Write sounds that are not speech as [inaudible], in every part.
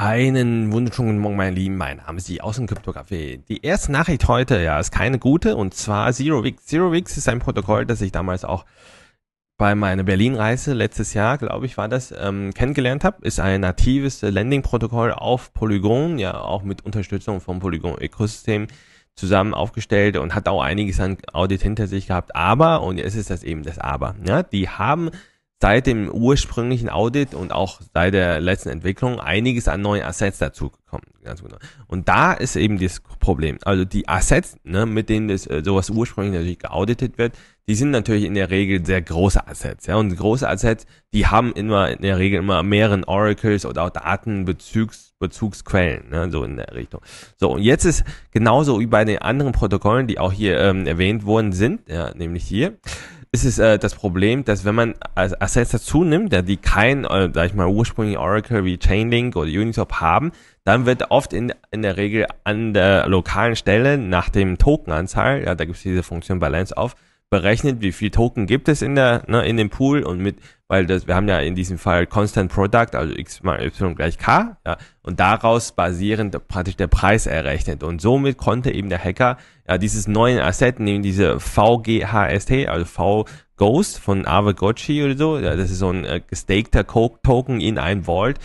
Einen wunderschönen Morgen, meine Lieben. Mein Name ist die Außenkryptographie. Die erste Nachricht heute, ja, ist keine gute und zwar Zero Weeks. Zero Weeks ist ein Protokoll, das ich damals auch bei meiner Berlin-Reise letztes Jahr, glaube ich, war das, ähm, kennengelernt habe. Ist ein natives Landing-Protokoll auf Polygon, ja, auch mit Unterstützung vom Polygon-Ökosystem zusammen aufgestellt und hat auch einiges an Audit hinter sich gehabt. Aber, und jetzt ist das eben das Aber, ja, die haben seit dem ursprünglichen Audit und auch seit der letzten Entwicklung einiges an neuen Assets dazugekommen. Ganz genau. Und da ist eben das Problem. Also die Assets, ne, mit denen das, äh, sowas ursprünglich natürlich geauditet wird, die sind natürlich in der Regel sehr große Assets. Ja? Und große Assets, die haben immer in der Regel immer mehreren Oracles oder auch Datenbezugs Bezugsquellen, ne? so in der Richtung. So, und jetzt ist genauso wie bei den anderen Protokollen, die auch hier ähm, erwähnt worden sind, ja, nämlich hier, ist es äh, das Problem, dass wenn man als Assets dazu nimmt, ja, die kein, äh, sag ich mal, ursprünglich Oracle wie Chainlink oder Uniswap haben, dann wird oft in, in der Regel an der lokalen Stelle nach dem Tokenanzahl, ja, da gibt es diese Funktion Balance auf, berechnet, wie viel Token gibt es in der, ne, in dem Pool und mit, weil das, wir haben ja in diesem Fall Constant Product, also x mal y gleich k, ja, und daraus basierend praktisch der Preis errechnet. Und somit konnte eben der Hacker ja, dieses neue Asset, nehmen diese VGHST, also V Ghost von Avagotchi oder so, ja, das ist so ein äh, gestakter Coke Token in ein Vault,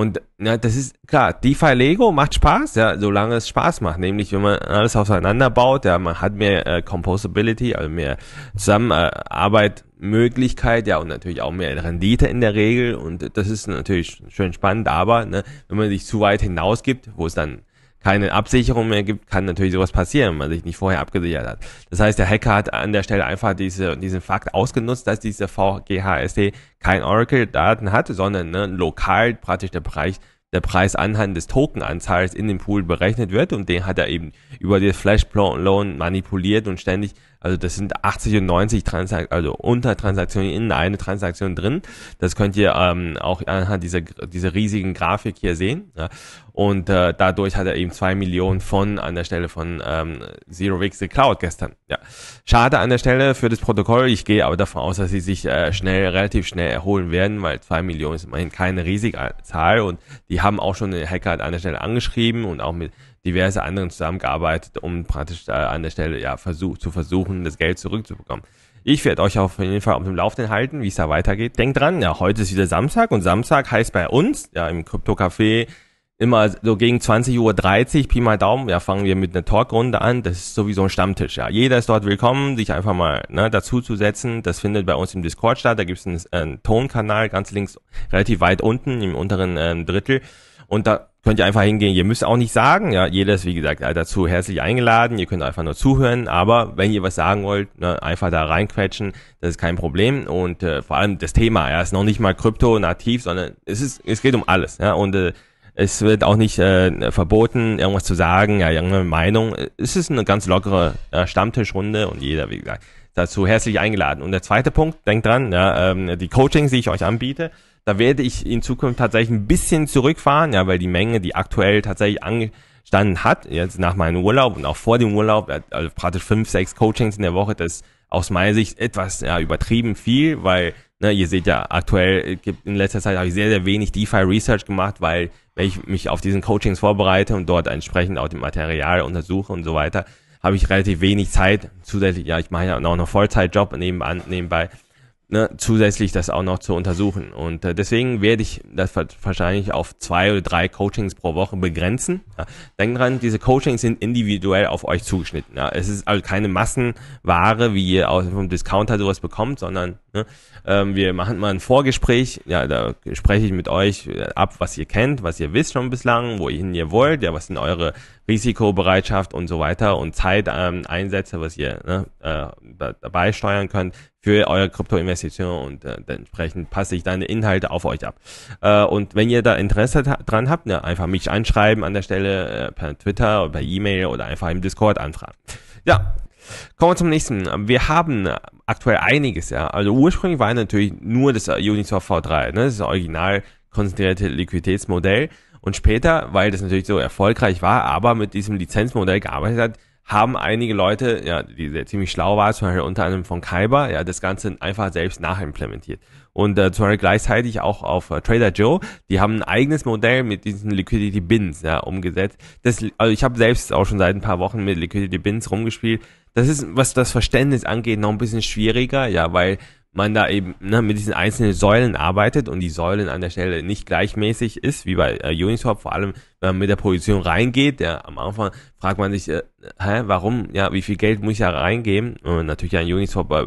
und ja, das ist klar, DeFi Lego macht Spaß, ja, solange es Spaß macht. Nämlich, wenn man alles auseinanderbaut, ja, man hat mehr äh, Composability, also mehr Zusammenarbeitmöglichkeit, ja, und natürlich auch mehr Rendite in der Regel. Und das ist natürlich schön spannend, aber ne, wenn man sich zu weit hinausgibt, wo es dann keine Absicherung mehr gibt, kann natürlich sowas passieren, wenn man sich nicht vorher abgesichert hat. Das heißt, der Hacker hat an der Stelle einfach diese, diesen Fakt ausgenutzt, dass diese VGHSD kein Oracle-Daten hat, sondern ne, lokal praktisch der Bereich der Preis anhand des Tokenanteils in dem Pool berechnet wird und den hat er eben über das Flash Loan manipuliert und ständig also das sind 80 und 90 Transaktionen, also Untertransaktionen in eine Transaktion drin. Das könnt ihr ähm, auch anhand dieser, dieser riesigen Grafik hier sehen. Ja. Und äh, dadurch hat er eben zwei Millionen von an der Stelle von ähm, Zero Weeks geklaut gestern. Ja. Schade an der Stelle für das Protokoll. Ich gehe aber davon aus, dass sie sich äh, schnell, relativ schnell erholen werden, weil zwei Millionen ist immerhin keine riesige Zahl und die haben auch schon den Hacker an der Stelle angeschrieben und auch mit diverse anderen zusammengearbeitet, um praktisch äh, an der Stelle ja versuch, zu versuchen, das Geld zurückzubekommen. Ich werde euch auf jeden Fall auf dem Laufenden halten, wie es da weitergeht. Denkt dran, ja, heute ist wieder Samstag und Samstag heißt bei uns, ja, im Krypto-Café, immer so gegen 20.30 Uhr, Pi mal Daumen, ja, fangen wir mit einer Talkrunde an. Das ist sowieso ein Stammtisch, ja. Jeder ist dort willkommen, sich einfach mal ne, dazuzusetzen. Das findet bei uns im Discord statt. Da gibt es einen, einen Tonkanal ganz links, relativ weit unten, im unteren ähm, Drittel. Und da könnt ihr einfach hingehen. Ihr müsst auch nicht sagen, ja, jeder ist wie gesagt dazu herzlich eingeladen. Ihr könnt einfach nur zuhören, aber wenn ihr was sagen wollt, ne, einfach da reinquetschen, das ist kein Problem. Und äh, vor allem das Thema, ja, ist noch nicht mal Krypto nativ, sondern es ist, es geht um alles, ja, und äh, es wird auch nicht äh, verboten, irgendwas zu sagen, ja, irgendeine Meinung. Es ist eine ganz lockere äh, Stammtischrunde und jeder, wie gesagt, dazu herzlich eingeladen. Und der zweite Punkt, denkt dran, ja, ähm, die Coachings, die ich euch anbiete, da werde ich in Zukunft tatsächlich ein bisschen zurückfahren, ja, weil die Menge, die aktuell tatsächlich angestanden hat, jetzt nach meinem Urlaub und auch vor dem Urlaub, also praktisch fünf, sechs Coachings in der Woche, das ist aus meiner Sicht etwas ja, übertrieben viel, weil ne, ihr seht ja aktuell äh, in letzter Zeit habe ich sehr sehr wenig DeFi Research gemacht, weil wenn ich mich auf diesen Coachings vorbereite und dort entsprechend auch die Material untersuche und so weiter, habe ich relativ wenig Zeit zusätzlich ja ich mache ja auch noch einen Vollzeitjob nebenan nebenbei ne, zusätzlich das auch noch zu untersuchen. Und äh, deswegen werde ich das wahrscheinlich auf zwei oder drei Coachings pro Woche begrenzen. Ja, denkt dran, diese Coachings sind individuell auf euch zugeschnitten. Ja. Es ist also keine Massenware, wie ihr aus vom Discounter sowas bekommt, sondern ne, ähm, wir machen mal ein Vorgespräch. Ja, da spreche ich mit euch äh, ab, was ihr kennt, was ihr wisst schon bislang, wohin ihr wollt, ja, was sind eure Risikobereitschaft und so weiter und Zeit ähm, was ihr ne, äh, dabei steuern könnt für euer Kryptoinvestition und äh, entsprechend passe ich deine Inhalte auf euch ab. Äh, und wenn ihr da Interesse dran habt, ne, einfach mich anschreiben an der Stelle äh, per Twitter oder per E-Mail oder einfach im Discord anfragen. Ja, Kommen wir zum nächsten. Wir haben aktuell einiges, ja. Also ursprünglich war natürlich nur das Uniswap V3, ne? das original konzentrierte Liquiditätsmodell. Und später, weil das natürlich so erfolgreich war, aber mit diesem Lizenzmodell gearbeitet hat, haben einige Leute, ja, die sehr ziemlich schlau waren, zum Beispiel unter anderem von Kyber, ja, das Ganze einfach selbst nachimplementiert. Und äh, zum Beispiel gleichzeitig auch auf äh, Trader Joe, die haben ein eigenes Modell mit diesen Liquidity Bins ja, umgesetzt. Das, also ich habe selbst auch schon seit ein paar Wochen mit Liquidity Bins rumgespielt. Das ist, was das Verständnis angeht, noch ein bisschen schwieriger, ja, weil man da eben ne, mit diesen einzelnen Säulen arbeitet und die Säulen an der Stelle nicht gleichmäßig ist, wie bei äh, Uniswap, vor allem äh, mit der Position reingeht. Ja, am Anfang fragt man sich, äh, hä, warum, ja, wie viel Geld muss ich da reingeben? Und natürlich ein Uniswap äh,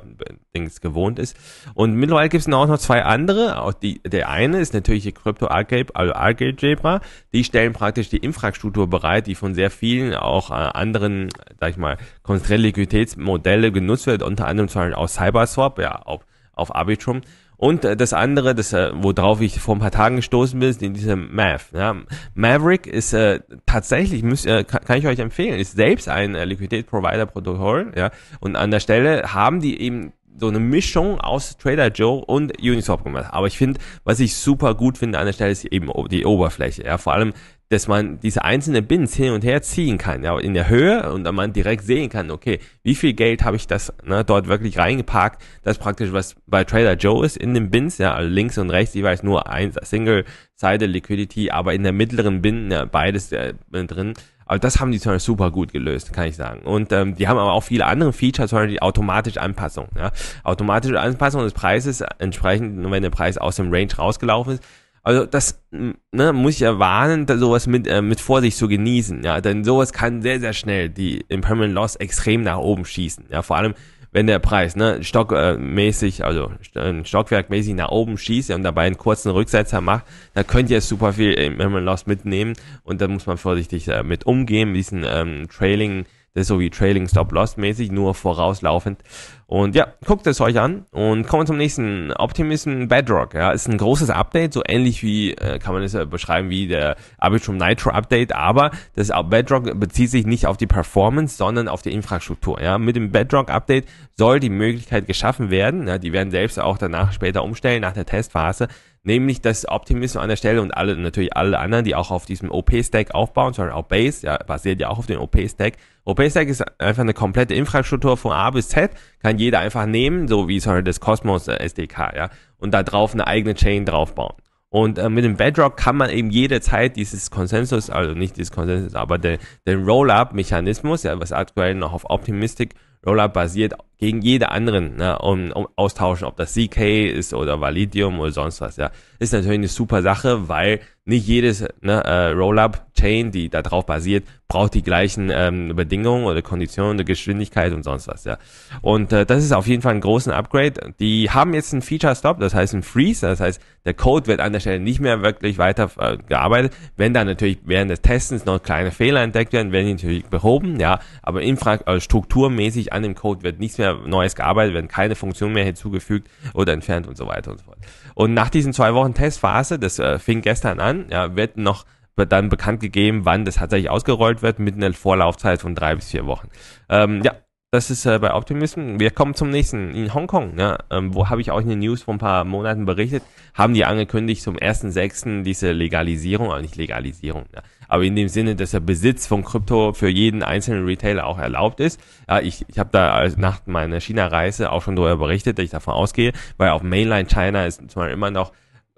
Dings gewohnt ist. Und mittlerweile gibt es auch noch zwei andere. Auch die, der eine ist natürlich die Crypto Algebra, also Algebra. Die stellen praktisch die Infrastruktur bereit, die von sehr vielen auch äh, anderen, sag ich mal, konzentrierte Liquiditätsmodelle genutzt wird, unter anderem zum Beispiel auch Cyberswap, ja, auf, auf Arbitrum. Und äh, das andere, das, äh, worauf ich vor ein paar Tagen gestoßen bin, ist in diesem Mav. Ja. Maverick ist äh, tatsächlich, müsst, äh, kann ich euch empfehlen, ist selbst ein äh, Liquidate Provider Protokoll. Ja. Und an der Stelle haben die eben so eine Mischung aus Trader Joe und Uniswap gemacht. Aber ich finde, was ich super gut finde an der Stelle, ist eben die Oberfläche. Ja, vor allem dass man diese einzelnen Bins hin und her ziehen kann, ja, in der Höhe und dann man direkt sehen kann, okay, wie viel Geld habe ich das ne, dort wirklich reingeparkt, das praktisch, was bei Trader Joe ist in den Bins, ja, also links und rechts jeweils nur ein Single-Side Liquidity, aber in der mittleren Bin ja, beides äh, drin. Aber das haben die zum Beispiel super gut gelöst, kann ich sagen. Und ähm, die haben aber auch viele andere Features, zum Beispiel die automatische Anpassung. Ja? Automatische Anpassung des Preises, entsprechend, wenn der Preis aus dem Range rausgelaufen ist, also das ne, muss ich ja warnen, sowas mit, äh, mit Vorsicht zu genießen, ja, denn sowas kann sehr, sehr schnell die Impermanent Loss extrem nach oben schießen, ja, vor allem wenn der Preis ne, stockmäßig, äh, also stockwerkmäßig nach oben schießt und dabei einen kurzen Rücksetzer macht, da könnt ihr super viel Impermanent Loss mitnehmen und da muss man vorsichtig äh, mit umgehen, mit diesen ähm, Trailing- das ist so wie Trailing Stop Loss mäßig, nur vorauslaufend. Und ja, guckt es euch an und kommen zum nächsten. Optimism Bedrock, ja, ist ein großes Update, so ähnlich wie, äh, kann man es beschreiben wie der Arbitrum Nitro Update, aber das Bedrock bezieht sich nicht auf die Performance, sondern auf die Infrastruktur, ja. Mit dem Bedrock Update soll die Möglichkeit geschaffen werden, ja, die werden selbst auch danach später umstellen, nach der Testphase, nämlich das Optimism an der Stelle und alle, natürlich alle anderen, die auch auf diesem OP-Stack aufbauen, sondern auch Base, ja, basiert ja auch auf dem OP-Stack. OP-Stack ist einfach eine komplette Infrastruktur von A bis Z, kann jeder einfach nehmen, so wie sondern das Cosmos äh, SDK, ja, und da drauf eine eigene Chain draufbauen. Und äh, mit dem Bedrock kann man eben jederzeit dieses Konsensus, also nicht dieses Konsensus, aber den, den Rollup-Mechanismus, ja, was aktuell noch auf Optimistic Rollup basiert, gegen jede anderen ne, um, um austauschen, ob das ZK ist oder Validium oder sonst was. Ja, ist natürlich eine super Sache, weil nicht jedes ne, äh, Rollup-Chain, die darauf basiert, braucht die gleichen ähm, Bedingungen oder Konditionen, oder Geschwindigkeit und sonst was. Ja, und äh, das ist auf jeden Fall ein großes Upgrade. Die haben jetzt einen Feature-Stop, das heißt ein Freeze, das heißt der Code wird an der Stelle nicht mehr wirklich weiter äh, gearbeitet. Wenn da natürlich während des Testens noch kleine Fehler entdeckt werden, werden die natürlich behoben. Ja, aber infra äh, strukturmäßig an dem Code wird nichts mehr mehr Neues gearbeitet, werden keine Funktionen mehr hinzugefügt oder entfernt und so weiter und so fort. Und nach diesen zwei Wochen Testphase, das äh, fing gestern an, ja, wird noch wird dann bekannt gegeben, wann das tatsächlich ausgerollt wird, mit einer Vorlaufzeit von drei bis vier Wochen. Ähm, ja, das ist äh, bei Optimism. Wir kommen zum nächsten. In Hongkong, ja, ähm, wo habe ich auch in den News vor ein paar Monaten berichtet, haben die angekündigt, zum 1.6. diese Legalisierung, also nicht Legalisierung, ja, aber in dem Sinne, dass der Besitz von Krypto für jeden einzelnen Retailer auch erlaubt ist. Ja, ich ich habe da nach meiner China-Reise auch schon darüber berichtet, dass ich davon ausgehe, weil auf Mainline China ist zum Beispiel immer noch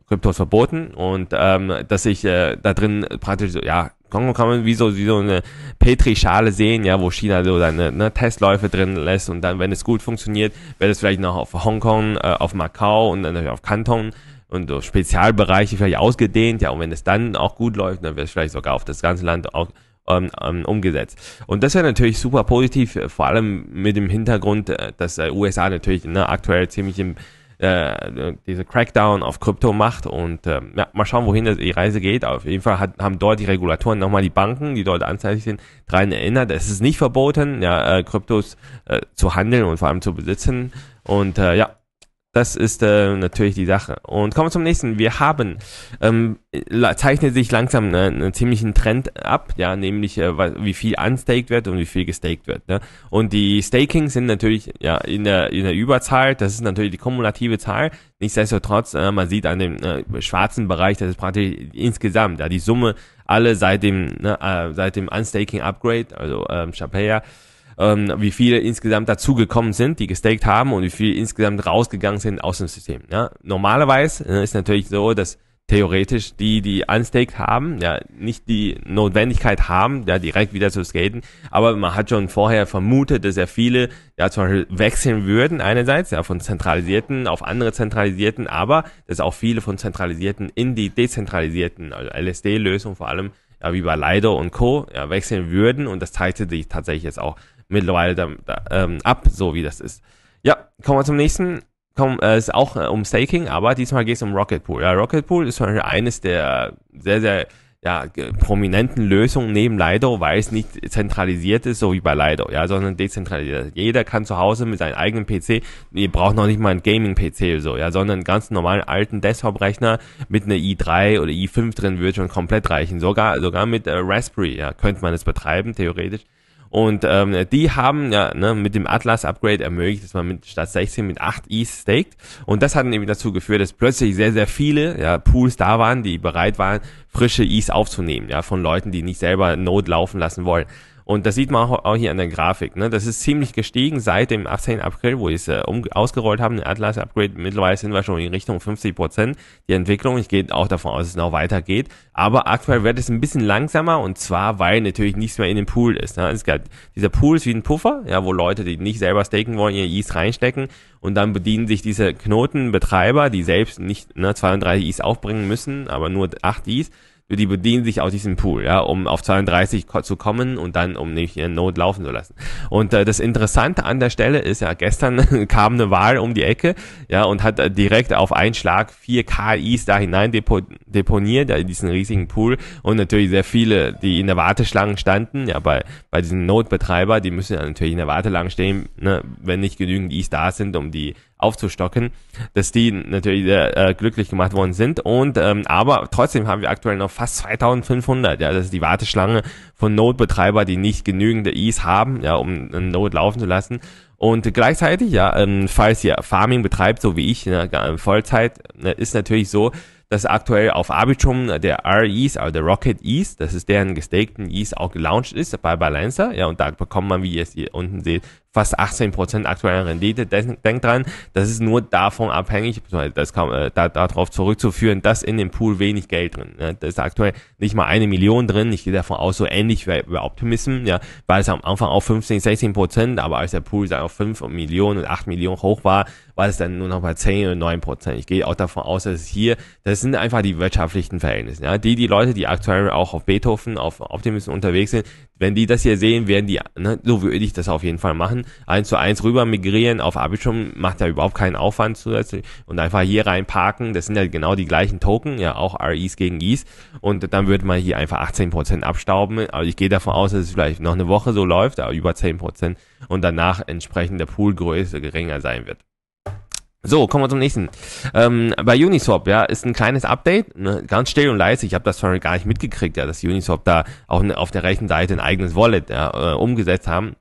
Kryptos verboten und ähm, dass ich äh, da drin praktisch so, ja kann, kann man wie so, wie so eine Petri-Schale sehen, ja, wo China so seine ne, Testläufe drin lässt und dann, wenn es gut funktioniert, wird es vielleicht noch auf Hongkong, äh, auf Macau und dann natürlich auf Kanton und so Spezialbereiche vielleicht ausgedehnt. Ja, und wenn es dann auch gut läuft, dann wird es vielleicht sogar auf das ganze Land auch ähm, ähm, umgesetzt. Und das wäre natürlich super positiv, äh, vor allem mit dem Hintergrund, äh, dass äh, USA natürlich ne, aktuell ziemlich im äh, diese Crackdown auf Krypto macht und äh, ja, mal schauen, wohin die Reise geht. Auf jeden Fall hat, haben dort die Regulatoren nochmal die Banken, die dort anzeichnet sind, daran erinnert. Es ist nicht verboten, ja, äh, Kryptos äh, zu handeln und vor allem zu besitzen. Und äh, ja, das ist äh, natürlich die Sache. Und kommen wir zum nächsten. Wir haben, ähm, zeichnet sich langsam einen, äh, einen ziemlichen Trend ab, ja, nämlich äh, wie viel unstaked wird und wie viel gestaked wird. Ne? Und die Stakings sind natürlich ja in der, in der Überzahl, das ist natürlich die kumulative Zahl. Nichtsdestotrotz, äh, man sieht an dem äh, schwarzen Bereich, das ist praktisch insgesamt, ja, die Summe alle seit dem, ne, äh, seit dem Unstaking Upgrade, also ähm, Chapea, ähm, wie viele insgesamt dazugekommen sind, die gestaked haben und wie viele insgesamt rausgegangen sind aus dem System. Ja? Normalerweise äh, ist natürlich so, dass theoretisch die, die unstaked haben, ja, nicht die Notwendigkeit haben, ja, direkt wieder zu skaten, aber man hat schon vorher vermutet, dass ja viele, ja, zum Beispiel wechseln würden, einerseits, ja, von zentralisierten auf andere zentralisierten, aber dass auch viele von zentralisierten in die dezentralisierten, also LSD-Lösung vor allem, ja, wie bei Lido und Co., ja, wechseln würden und das zeigte sich tatsächlich jetzt auch mittlerweile da, da, ähm, ab, so wie das ist. Ja, kommen wir zum nächsten. Komm, äh, ist auch äh, um Staking, aber diesmal geht es um Rocket Pool. Ja, Rocket Pool ist zum Beispiel eines der sehr, sehr ja, prominenten Lösungen neben Lido, weil es nicht zentralisiert ist, so wie bei Lido, ja, sondern dezentralisiert. Jeder kann zu Hause mit seinem eigenen PC, ihr braucht noch nicht mal einen Gaming-PC so, ja, sondern einen ganz normalen alten Desktop-Rechner mit einer i3 oder i5 drin würde schon komplett reichen. Sogar, sogar mit äh, Raspberry, ja, könnte man es betreiben, theoretisch. Und ähm, die haben ja ne, mit dem Atlas-Upgrade ermöglicht, dass man mit statt 16 mit 8 Is staked. Und das hat dann eben dazu geführt, dass plötzlich sehr, sehr viele ja, Pools da waren, die bereit waren, frische Is aufzunehmen, ja, von Leuten, die nicht selber Node laufen lassen wollen. Und das sieht man auch, auch hier an der Grafik. Ne? Das ist ziemlich gestiegen seit dem 18. April, wo wir es äh, um, ausgerollt haben, den Atlas-Upgrade. Mittlerweile sind wir schon in Richtung 50 Prozent. Die Entwicklung, ich gehe auch davon aus, dass es noch weitergeht. Aber aktuell wird es ein bisschen langsamer und zwar, weil natürlich nichts mehr in dem Pool ist. Ne? Es gab, dieser Pool ist wie ein Puffer, ja, wo Leute, die nicht selber staken wollen, ihr ETH reinstecken und dann bedienen sich diese Knotenbetreiber, die selbst nicht ne, 32 ETH aufbringen müssen, aber nur 8 ETH die bedienen sich aus diesem Pool, ja, um auf 32 zu kommen und dann, um nicht ihren Node laufen zu lassen. Und äh, das Interessante an der Stelle ist ja, gestern [laughs] kam eine Wahl um die Ecke, ja, und hat äh, direkt auf einen Schlag vier KIs da hinein depo deponiert, ja, in diesen riesigen Pool und natürlich sehr viele, die in der Warteschlange standen, ja, bei, bei diesen Node-Betreiber, die müssen ja natürlich in der Warteschlange stehen, ne, wenn nicht genügend Is da sind, um die aufzustocken, dass die natürlich äh, glücklich gemacht worden sind. Und ähm, aber trotzdem haben wir aktuell noch fast 2.500. Ja, das ist die Warteschlange von Node-Betreiber, die nicht genügende Ease haben, ja, um ein Node laufen zu lassen. Und gleichzeitig, ja, ähm, falls ihr Farming betreibt, so wie ich, ne, Vollzeit, ne, ist natürlich so, dass aktuell auf Arbitrum äh, der REs, also der Rocket Ease, das ist deren gestakten Ease, auch gelauncht ist bei Balancer. Ja, und da bekommt man, wie ihr es hier unten seht, fast 18% aktuelle Rendite. Denkt dran, das ist nur davon abhängig, das kann, äh, da, darauf zurückzuführen, dass in dem Pool wenig Geld drin. Ne? Da ist aktuell nicht mal eine Million drin. Ich gehe davon aus, so ähnlich wie bei Optimism, ja, weil es am Anfang auch 15, 16%, aber als der Pool auf 5 Millionen und 8 Millionen hoch war, war es dann nur noch bei 10 oder 9 Prozent. Ich gehe auch davon aus, dass es hier, das sind einfach die wirtschaftlichen Verhältnisse. Ja? Die, die Leute, die aktuell auch auf Beethoven, auf Optimismus unterwegs sind, wenn die das hier sehen, werden die, ne, so würde ich das auf jeden Fall machen, eins zu eins rüber migrieren auf Abitrum, macht ja überhaupt keinen Aufwand zusätzlich und einfach hier rein parken, das sind ja genau die gleichen Token, ja auch REs gegen E's und dann würde man hier einfach 18% Prozent abstauben, aber also ich gehe davon aus, dass es vielleicht noch eine Woche so läuft, aber über 10% und danach entsprechend der Poolgröße geringer sein wird. So, kommen wir zum nächsten. Ähm, bei Uniswap, ja, ist ein kleines Update, ne, ganz still und leise. Ich habe das schon gar nicht mitgekriegt, ja, dass Uniswap da auch ne, auf der rechten Seite ein eigenes Wallet ja, äh, umgesetzt haben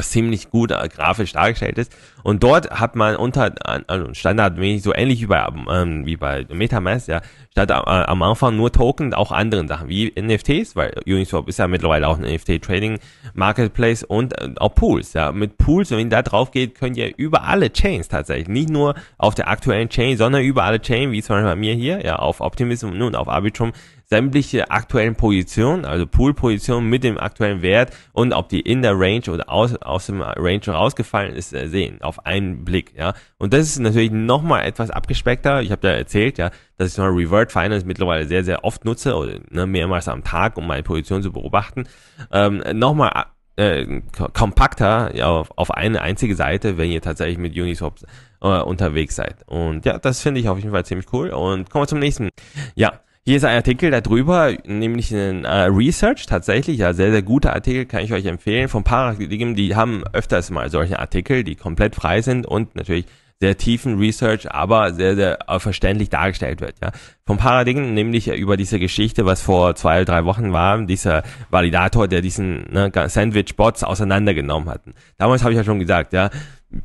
was ziemlich gut äh, grafisch dargestellt ist. Und dort hat man unter also standardmäßig so ähnlich wie bei, ähm, wie bei MetaMask, ja, statt äh, am Anfang nur Token, auch anderen Sachen wie NFTs, weil Uniswap ist ja mittlerweile auch ein NFT-Trading Marketplace und äh, auch Pools. Ja, mit Pools, wenn ihr da drauf geht, könnt ihr über alle Chains tatsächlich, nicht nur auf der aktuellen Chain, sondern über alle Chain, wie zum Beispiel bei mir hier, ja, auf Optimism und auf Arbitrum sämtliche aktuellen Positionen, also Pool-Positionen mit dem aktuellen Wert und ob die in der Range oder aus, aus dem Range rausgefallen ist, äh, sehen, auf einen Blick, ja. Und das ist natürlich nochmal etwas abgespeckter. Ich habe ja erzählt, ja, dass ich noch Revert Finance mittlerweile sehr, sehr oft nutze oder ne, mehrmals am Tag, um meine Position zu beobachten. Ähm, nochmal äh, kompakter ja, auf, auf eine einzige Seite, wenn ihr tatsächlich mit Uniswap äh, unterwegs seid. Und ja, das finde ich auf jeden Fall ziemlich cool. Und kommen wir zum nächsten. Ja, hier ist ein Artikel darüber, nämlich ein äh, Research tatsächlich, ja, sehr, sehr guter Artikel, kann ich euch empfehlen, von Paradigm, die haben öfters mal solche Artikel, die komplett frei sind und natürlich sehr tiefen Research, aber sehr, sehr äh, verständlich dargestellt wird. Ja. Vom Paradigm, nämlich über diese Geschichte, was vor zwei, drei Wochen war, dieser Validator, der diesen ne, Sandwich-Bots auseinandergenommen hatten. Damals habe ich ja schon gesagt, ja,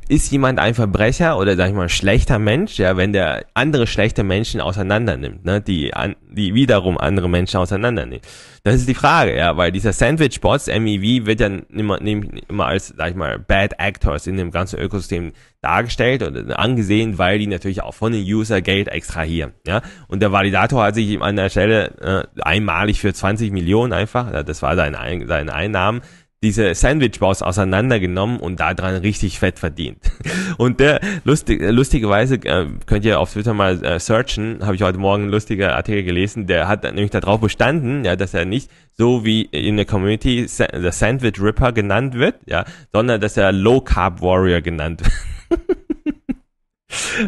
ist jemand ein Verbrecher oder sag ich mal ein schlechter Mensch, ja, wenn der andere schlechte Menschen auseinandernimmt, ne, die an, die wiederum andere Menschen auseinandernimmt. Das ist die Frage, ja, weil dieser Sandwich Bots MEV wird ja immer, immer als sag ich mal Bad Actors in dem ganzen Ökosystem dargestellt und angesehen, weil die natürlich auch von den User Geld extrahieren, ja. Und der Validator hat sich an der Stelle äh, einmalig für 20 Millionen einfach, das war sein, sein Einnahmen diese sandwich Sandwichbaus auseinandergenommen und daran richtig fett verdient. [laughs] Und der lustig, lustigerweise äh, könnt ihr auf Twitter mal äh, searchen, habe ich heute Morgen einen lustigen Artikel gelesen, der hat nämlich darauf bestanden, ja, dass er nicht so wie in der Community Sa der Sandwich Ripper genannt wird, ja, sondern dass er Low Carb Warrior genannt wird. [laughs]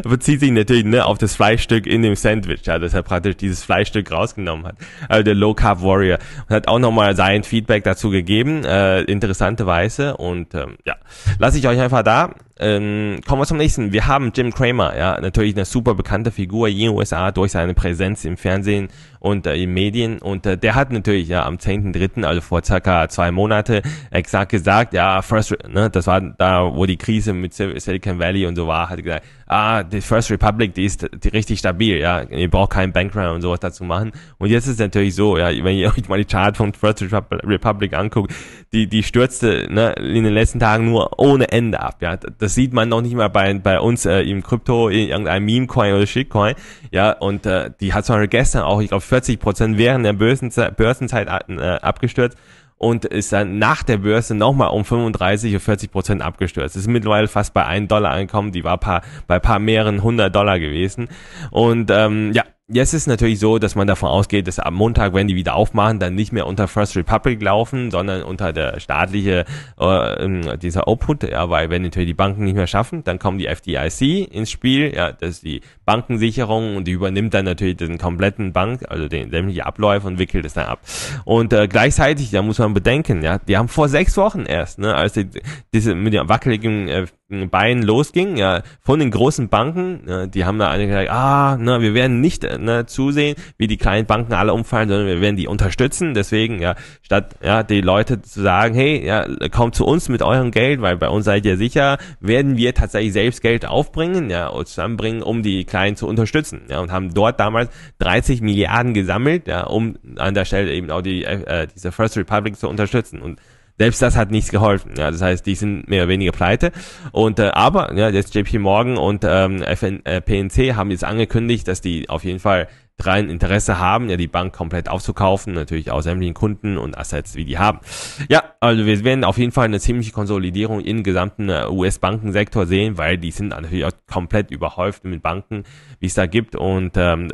bezieht sich natürlich ne, auf das Fleischstück in dem Sandwich, ja, dass er praktisch dieses Fleischstück rausgenommen hat. Also der Low Carb Warrior. Und hat auch nochmal sein Feedback dazu gegeben, äh, interessante Weise. Und ähm, ja, lasse ich euch einfach da. Ähm, kommen wir zum nächsten. Wir haben Jim Cramer, ja, natürlich eine super bekannte Figur in den USA durch seine Präsenz im Fernsehen und äh, in Medien. Und äh, der hat natürlich ja am 10.3., also vor circa zwei Monate, exakt gesagt, ja, First, ne, das war da, wo die Krise mit Silicon Valley und so war, hat gesagt, ah, die First Republic, die ist die richtig stabil, ja, ihr braucht keinen Bankrun und sowas dazu machen. Und jetzt ist es natürlich so, ja, wenn ihr euch mal die Chart von First Republic anguckt, die, die stürzte ne, in den letzten Tagen nur ohne Ende ab, ja. Das das sieht man noch nicht mal bei, bei uns äh, im Krypto, in irgendeinem Meme-Coin oder Shitcoin. Ja, und äh, die hat zwar gestern auch, ich glaube, 40 Prozent während der Börsenzeit, Börsenzeit äh, abgestürzt und ist dann nach der Börse nochmal um 35 oder 40 Prozent abgestürzt. Ist mittlerweile fast bei 1 Dollar angekommen, die war paar, bei paar mehreren 100 Dollar gewesen. Und ähm, ja, Jetzt ist natürlich so, dass man davon ausgeht, dass am Montag, wenn die wieder aufmachen, dann nicht mehr unter First Republic laufen, sondern unter der staatliche äh, ähm, dieser Output, ja, weil wenn natürlich die Banken nicht mehr schaffen, dann kommen die FDIC ins Spiel, ja, das ist die Bankensicherung und die übernimmt dann natürlich den kompletten Bank, also den sämtliche Abläufe und wickelt es dann ab. Und äh, gleichzeitig, da muss man bedenken, ja, die haben vor sechs Wochen erst, ne, als die, diese mit dem wackeligen äh, Bein losging, ja, von den großen Banken, ja, die haben da alle gesagt, ah, ne, wir werden nicht ne, zusehen, wie die kleinen Banken alle umfallen, sondern wir werden die unterstützen. Deswegen, ja, statt ja, die Leute zu sagen, hey, ja, kommt zu uns mit eurem Geld, weil bei uns seid ihr sicher, werden wir tatsächlich selbst Geld aufbringen, ja, und zusammenbringen, um die Kleinen zu unterstützen. Ja, und haben dort damals 30 Milliarden gesammelt, ja, um an der Stelle eben auch die, äh, äh diese First Republic zu unterstützen. Und selbst das hat nichts geholfen. Ja, das heißt, die sind mehr oder weniger pleite. Und äh, aber ja, jetzt JP Morgan und ähm, FN, äh, PNC haben jetzt angekündigt, dass die auf jeden Fall rein Interesse haben, ja die Bank komplett aufzukaufen, natürlich aus sämtlichen Kunden und Assets, wie die haben. Ja, also wir werden auf jeden Fall eine ziemliche Konsolidierung im gesamten äh, US-Bankensektor sehen, weil die sind natürlich auch komplett überhäuft mit Banken, wie es da gibt und ähm,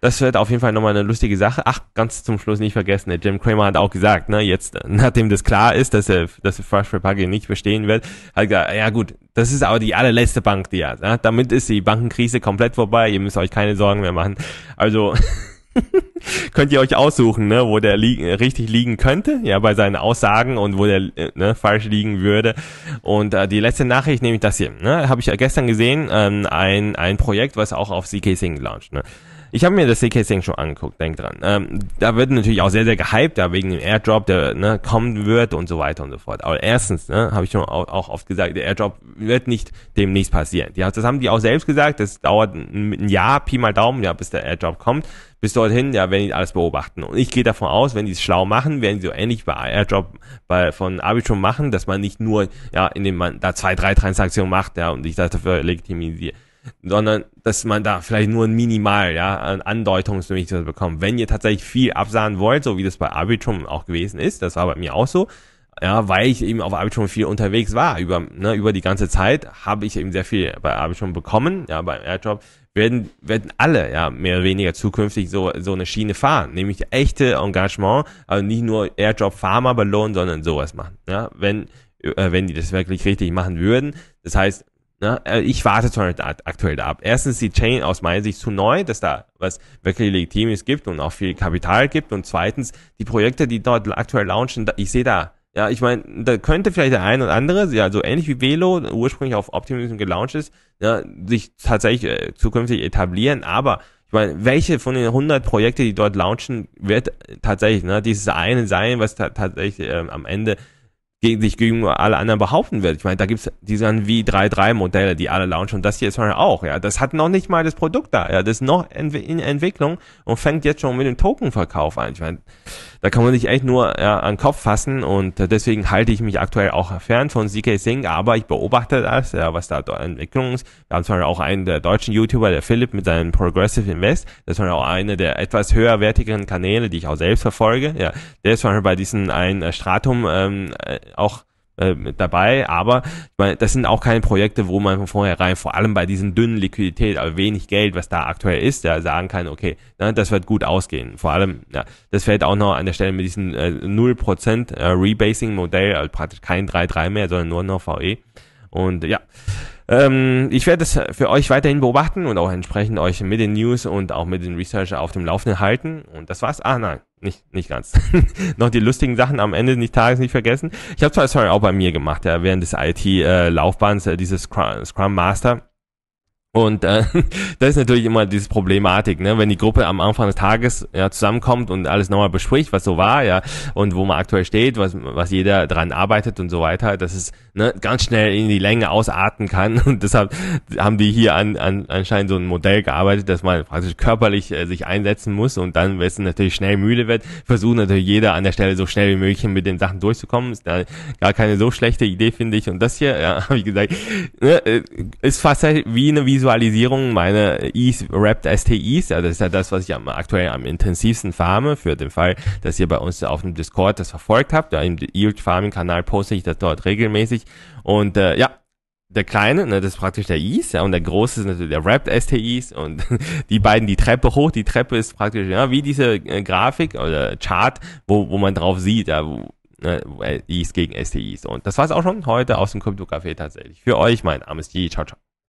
das wird auf jeden Fall nochmal eine lustige Sache. Ach, ganz zum Schluss nicht vergessen, der Jim Cramer hat auch gesagt, ne, jetzt, nachdem das klar ist, dass er, dass er Fresh Republic nicht bestehen wird, hat gesagt, ja gut, das ist aber die allerletzte Bank, die er hat. Ne? Damit ist die Bankenkrise komplett vorbei, ihr müsst euch keine Sorgen mehr machen. Also, [laughs] könnt ihr euch aussuchen, ne, wo der liegen, richtig liegen könnte, ja, bei seinen Aussagen und wo der ne, falsch liegen würde. Und äh, die letzte Nachricht nehme ich das hier, ne, habe ich ja gestern gesehen, ähm, ein, ein Projekt, was auch auf CK Sing launcht, ne. Ich habe mir das CK-Sing schon angeguckt, denk dran. Ähm, da wird natürlich auch sehr, sehr gehypt, da wegen dem Airdrop, der ne, kommen wird und so weiter und so fort. Aber erstens, ne, habe ich schon auch, auch, oft gesagt, der Airdrop wird nicht demnächst passieren. Ja, das haben die auch selbst gesagt, das dauert ein, Jahr, Pi mal Daumen, ja, bis der Airdrop kommt. Bis dorthin, ja, werden die alles beobachten. Und ich gehe davon aus, wenn die es schlau machen, werden die so ähnlich bei Airdrop bei, von Arbitrum machen, dass man nicht nur, ja, indem man da zwei, drei Transaktionen macht, ja, und ich das dafür legitimisiert sondern dass man da vielleicht nur ein Minimal, ja, an Andeutungsmöglichkeit bekommt. Wenn ihr tatsächlich viel absahen wollt, so wie das bei Arbitrum auch gewesen ist, das war bei mir auch so, ja, weil ich eben auf Arbitrum viel unterwegs war, über, ne, über die ganze Zeit habe ich eben sehr viel bei Arbitrum bekommen, ja, beim Airdrop, werden, werden alle, ja, mehr oder weniger zukünftig so, so eine Schiene fahren, nämlich echte Engagement, also nicht nur Airdrop-Farmer belohnen, sondern sowas machen, ja, wenn, äh, wenn die das wirklich richtig machen würden. Das heißt, Ne? Äh, ich warte halt aktuell ab. Erstens die Chain aus meiner Sicht zu neu, dass da was wirklich Legitimes gibt und auch viel Kapital gibt. Und zweitens die Projekte, die dort aktuell launchen, ich sehe da, ja, ich meine, da könnte vielleicht der ein oder andere, ja, so ähnlich wie Velo ursprünglich auf Optimism gelauncht ist, ja, sich tatsächlich äh, zukünftig etablieren. Aber ich meine, welche von den 100 Projekten, die dort launchen, wird tatsächlich ne, dieses eine sein, was ta tatsächlich ähm, am Ende gegen sich gegen alle anderen behaupten wird. Ich meine, da gibt es diese V3-3-Modelle, die alle launchen. Und das hier ist auch, ja. Das hat noch nicht mal das Produkt da, ja. Das ist noch in Entwicklung und fängt jetzt schon mit dem Tokenverkauf an. Ich meine, da kann man sich echt nur ja, an den Kopf fassen und äh, deswegen halte ich mich aktuell auch fern von CK Singh, aber ich beobachte das, ja, was da Entwicklung ist. Wir haben zwar auch einen der deutschen YouTuber, der Philipp mit seinem Progressive Invest. Das ist auch eine der etwas höherwertigeren Kanäle, die ich auch selbst verfolge, ja. Der ist zum Beispiel bei diesen ein äh, Stratum, ähm, äh, auch äh, mit dabei, aber ich meine, das sind auch keine Projekte, wo man von vornherein, vor allem bei diesen dünnen Liquidität, aber wenig Geld, was da aktuell ist, ja, sagen kann, okay, na, das wird gut ausgehen. Vor allem, ja, das fällt auch noch an der Stelle mit diesem äh, 0% äh, Rebasing-Modell, also praktisch kein 3-3 mehr, sondern nur noch VE. Und ja, ähm, ich werde es für euch weiterhin beobachten und auch entsprechend euch mit den News und auch mit den Research auf dem Laufenden halten. Und das war's. Ah nein, nicht, nicht ganz. [laughs] Noch die lustigen Sachen am Ende des Tages nicht vergessen. Ich habe zwar Sorry auch bei mir gemacht, ja, während des IT-Laufbahns, äh, äh, dieses Scrum, Scrum Master und äh, [laughs] das ist natürlich immer diese Problematik, ne? wenn die Gruppe am Anfang des Tages ja, zusammenkommt und alles nochmal bespricht, was so war, ja, und wo man aktuell steht, was, was jeder dran arbeitet und so weiter, dass es ne, ganz schnell in die Länge ausarten kann. [laughs] Und deshalb haben die hier an, an, anscheinend so ein Modell gearbeitet, dass man praktisch körperlich äh, sich einsetzen muss und dann, wenn es natürlich schnell müde wird, versucht natürlich jeder an der Stelle so schnell wie möglich mit den Sachen durchzukommen. Ist da gar keine so schlechte Idee, finde ich. Und das hier, ja, habe [laughs] ich gesagt, ne, äh, ist fast wie eine Visualisierung Visualisierung meiner E's, Wrapped STIs, also das ist ja das, was ich am, aktuell am intensivsten farme, für den Fall, dass ihr bei uns auf dem Discord das verfolgt habt, ja, im Yield Farming Kanal poste ich das dort regelmäßig und äh, ja, der kleine, ne, das ist praktisch der Is, ja, und der große ist natürlich der Wrapped STIs und [laughs] die beiden die Treppe hoch, die Treppe ist praktisch, ja, wie diese äh, Grafik oder Chart, wo, wo man drauf sieht, ja, wo, ne, äh, gegen STIs. Und das war es auch schon heute aus dem Krypto-Café tatsächlich. Für euch, mein Name ist Ji, ciao, ciao.